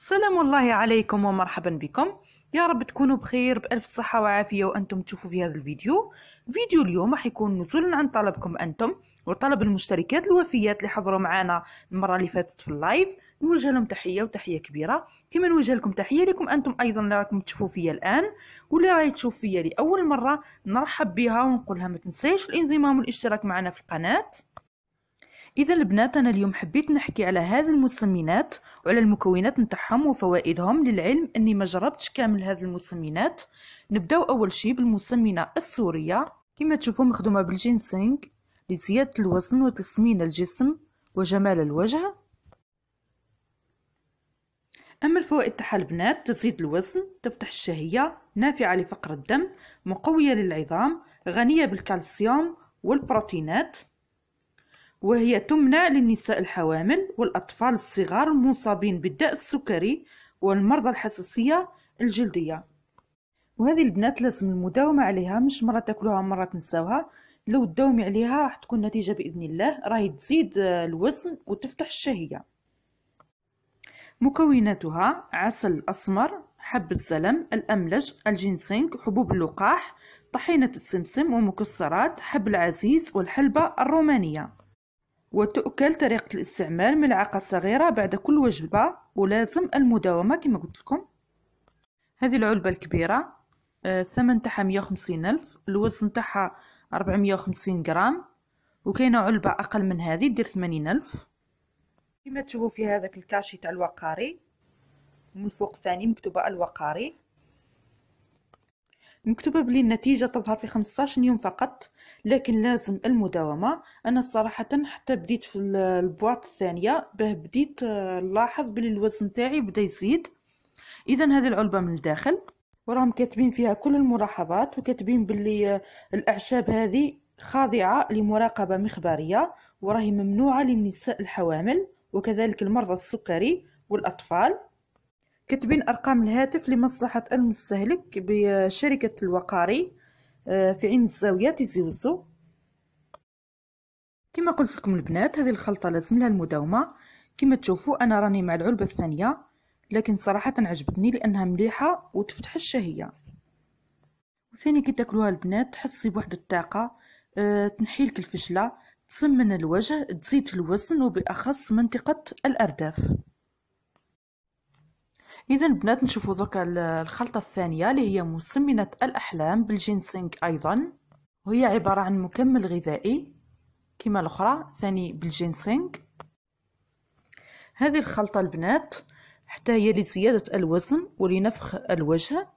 سلام الله عليكم ومرحبا بكم يا رب تكونوا بخير بألف صحة وعافية وأنتم تشوفوا في هذا الفيديو فيديو اليوم راح يكون نزولا عن طلبكم أنتم وطلب المشتركات الوفيات اللي حضروا معنا المرة اللي فاتت في اللايف نوجه لهم تحية وتحية كبيرة كما نوجه لكم تحية لكم أنتم أيضا اللي راكم تشوفوا فيا الآن واللي راهي تشوف فيا لأول مرة نرحب بها ونقولها ما تنسيش الانضمام والاشتراك معنا في القناة إذا البنات أنا اليوم حبيت نحكي على هذه المسمينات وعلى المكونات نتاعهم وفوائدهم للعلم أني ما جربتش كامل هذه المسمينات نبداو أول شي بالمسمنة السورية كما تشوفوا مخدومة بالجينسينغ لزيادة الوزن وتسمين الجسم وجمال الوجه أما الفوائد تاعها البنات تزيد الوزن تفتح الشهية نافعة لفقر الدم مقوية للعظام غنية بالكالسيوم والبروتينات وهي تمنع للنساء الحوامل والأطفال الصغار المصابين بالداء السكري والمرضى الحساسية الجلدية وهذه البنات لازم المداومة عليها مش مرة تاكلوها مرة تنساوها لو تداومي عليها راح تكون نتيجة بإذن الله راهي تزيد آه، الوزن وتفتح الشهية مكوناتها عسل أسمر حب الزلم الأملج الجينسينج حبوب اللقاح طحينة السمسم ومكسرات حب العزيز والحلبة الرومانية وتؤكل طريقة الاستعمال ملعقة صغيرة بعد كل وجبة ولازم المداومة كما قلت لكم هذه العلبة الكبيرة آه، الثمن تاعها 150 ألف الوزن تاعها 450 غرام وكاينة علبة أقل من هذه دير 80 ألف كما تشوفوا في هذاك الكاشي تاع الوقاري من فوق ثاني مكتوبة الوقاري مكتوبة بلي النتيجة تظهر في 15 يوم فقط لكن لازم المداومة أنا صراحة حتى بديت في البواط الثانية باه بديت آه، نلاحظ بلي الوزن تاعي بدا يزيد إذا هذه العلبة من الداخل وراهم كاتبين فيها كل الملاحظات وكاتبين بلي آه، الأعشاب هذه خاضعة لمراقبة مخبرية وراهي ممنوعة للنساء الحوامل وكذلك المرضى السكري والأطفال كتبين أرقام الهاتف لمصلحة المستهلك بشركة الوقاري آه، في عين الزاوية وزو كما قلت لكم البنات هذه الخلطة لازم لها المداومة كما تشوفوا أنا راني مع العلبة الثانية لكن صراحة عجبتني لأنها مليحة وتفتح الشهية وثاني كي تاكلوها البنات تحسي بواحد الطاقة أه تنحيلك الفشلة تسمن الوجه تزيد الوزن وبأخص منطقة الأرداف اذا البنات نشوفوا درك الخلطه الثانيه اللي هي مسمنه الاحلام بالجينسينغ ايضا وهي عباره عن مكمل غذائي كما الاخرى ثاني بالجينسينغ هذه الخلطه البنات حتى هي لزياده الوزن ولنفخ الوجه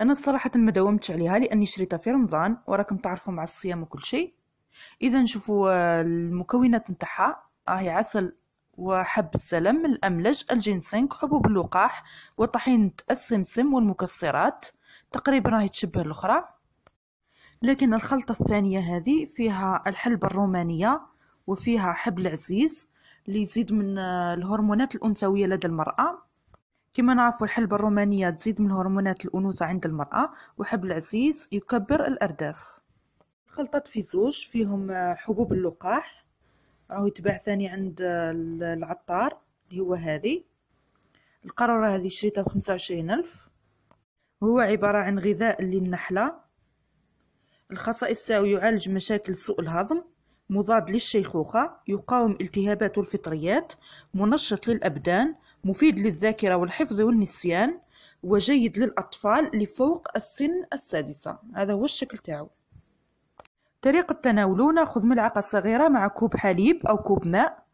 انا صراحه ما داومتش عليها لاني شريتها في رمضان وراكم تعرفوا مع الصيام وكل شيء اذا نشوفوا آه، المكونات نتاعها راهي عسل وحب السلم الأملج الجينسينك حبوب اللقاح وطحينة السمسم والمكسرات تقريبا راهي تشبه الأخرى لكن الخلطة الثانية هذه فيها الحلبة الرومانية وفيها حب العزيز اللي يزيد من الهرمونات الأنثوية لدى المرأة كما نعرف الحلبة الرومانية تزيد من هرمونات الأنوثة عند المرأة وحب العزيز يكبر الأرداف خلطة في زوج فيهم حبوب اللقاح راهو يتباع ثاني عند العطار اللي هو هذه القارورة هذه شريتها بخمسة وعشرين ألف هو عبارة عن غذاء للنحلة الخصائص تاعو يعالج مشاكل سوء الهضم مضاد للشيخوخة يقاوم التهابات الفطريات منشط للأبدان مفيد للذاكرة والحفظ والنسيان وجيد للأطفال لفوق السن السادسة هذا هو الشكل تاعو طريقة تناوله ناخذ ملعقة صغيرة مع كوب حليب أو كوب ماء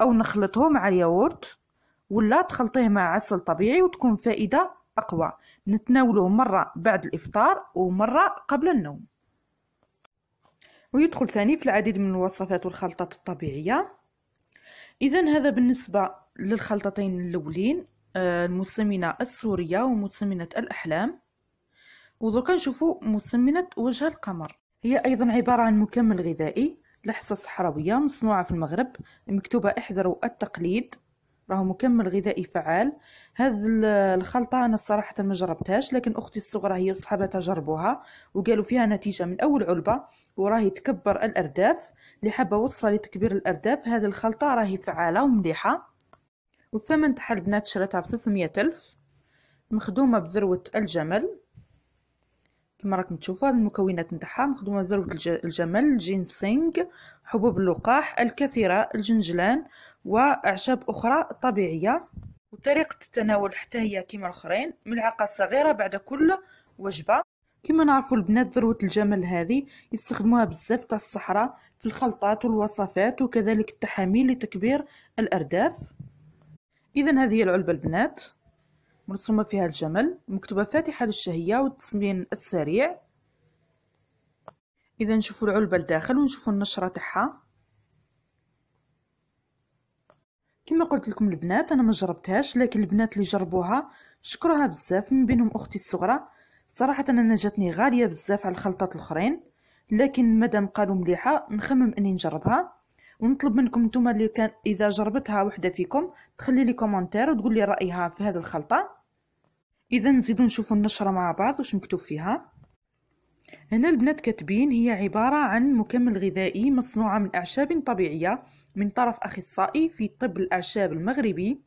أو نخلطه مع الياغورت ولا تخلطيه مع عسل طبيعي وتكون فائدة أقوى نتناوله مرة بعد الإفطار ومرة قبل النوم ويدخل ثاني في العديد من الوصفات والخلطات الطبيعية إذا هذا بالنسبة للخلطتين الأولين آه، المسمنة السورية ومسمنة الأحلام ودركا نشوفو مسمنة وجه القمر هي أيضا عبارة عن مكمل غذائي لحصة صحراوية مصنوعة في المغرب مكتوبة احذروا التقليد راهو مكمل غذائي فعال هذا الخلطة أنا الصراحة ما جربتهاش لكن أختي الصغرى هي وصحابتها جربوها وقالوا فيها نتيجة من أول علبة وراهي تكبر الأرداف اللي حابة وصفة لتكبير الأرداف هذه الخلطة راهي فعالة ومليحة والثمن تحل البنات شريتها ب ألف مخدومة بذروة الجمل كما راكم تشوفوا هاد المكونات نتاعها مخدومه ذروه الجمل جينسينغ حبوب اللقاح الكثيره الجنجلان واعشاب اخرى طبيعيه وطريقه التناول حتى هي كما الاخرين ملعقه صغيره بعد كل وجبه كما نعرفوا البنات ذروه الجمل هذه يستخدموها بزاف تاع الصحراء في الخلطات والوصفات وكذلك التحاميل لتكبير الارداف اذا هذه العلبه البنات مرسومة فيها الجمل مكتوبة فاتحة للشهية والتصميم السريع إذا نشوفوا العلبة لداخل ونشوفوا النشرة تاعها كما قلت لكم البنات انا ما جربتهاش لكن البنات اللي جربوها شكروها بزاف من بينهم اختي الصغرى صراحه انا جاتني غاليه بزاف على الخلطات الاخرين لكن مادام قالوا مليحه نخمم اني نجربها ونطلب منكم نتوما اللي كان اذا جربتها وحده فيكم تخلي لي كومونتير وتقول لي رايها في هذه الخلطه اذا نزيدو نشوفو النشره مع بعض واش مكتوب فيها هنا البنات كاتبين هي عباره عن مكمل غذائي مصنوعه من اعشاب طبيعيه من طرف اخصائي في طب الاعشاب المغربي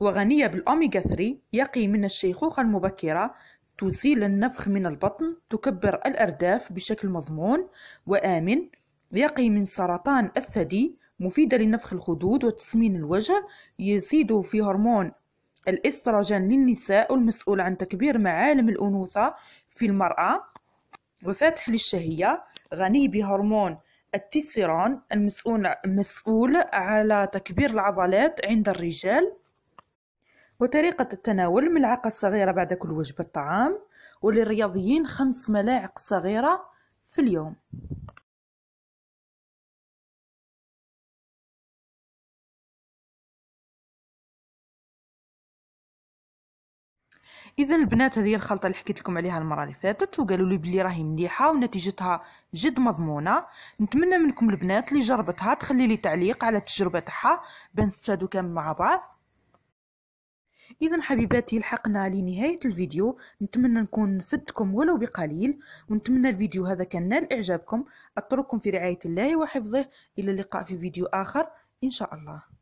وغنيه بالاوميغا 3 يقي من الشيخوخه المبكره تزيل النفخ من البطن تكبر الارداف بشكل مضمون وامن يقي من سرطان الثدي مفيدة لنفخ الخدود وتسمين الوجه يزيد في هرمون الاستروجين للنساء والمسؤول عن تكبير معالم الأنوثة في المرأة وفاتح للشهية غني بهرمون التيسيرون المسؤول مسؤول على تكبير العضلات عند الرجال وطريقة التناول ملعقة صغيرة بعد كل وجبة طعام وللرياضيين خمس ملاعق صغيرة في اليوم اذا البنات هذه الخلطه اللي حكيت لكم عليها المره اللي فاتت وقالوا لي بلي راهي مليحه ونتيجتها جد مضمونه نتمنى منكم البنات اللي جربتها تخلي لي تعليق على التجربه تاعها بنستفادوا كامل مع بعض اذا حبيباتي لحقنا لنهايه الفيديو نتمنى نكون فدتكم ولو بقليل ونتمنى الفيديو هذا كان نال اعجابكم اترككم في رعايه الله وحفظه الى اللقاء في فيديو اخر ان شاء الله